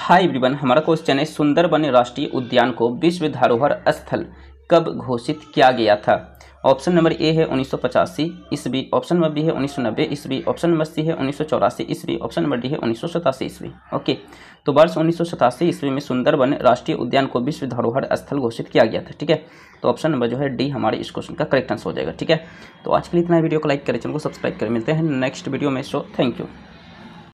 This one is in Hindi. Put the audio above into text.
हाय एवरीवन हमारा क्वेश्चन है सुंदरबन राष्ट्रीय उद्यान को विश्व धरोहर स्थल कब घोषित किया गया था ऑप्शन नंबर ए है उन्नीस सौ पचासी ईस्वी ऑप्शन नंबर बी है उन्नीस सौ नब्बे ईस्वी ऑप्शन नंबर सी है उन्नीस सौ चौरासी ईस्वी ऑप्शन नंबर डी है उन्नीस सौ सतासी ईस्वी ओके तो वर्ष उन्नीस सौ सतासी ईस्वी में सुंदरबन राष्ट्रीय उद्यान को विश्व धरोहर स्थल घोषित किया गया था ठीक है तो ऑप्शन नंबर जो है डी हमारे इस क्वेश्चन का करेक्ट आंसर हो जाएगा ठीक है तो आज के लिए इतना वीडियो को लाइक करें चैनल को सब्सक्राइब करें मिलते हैं नेक्स्ट वीडियो में सो थैंक यू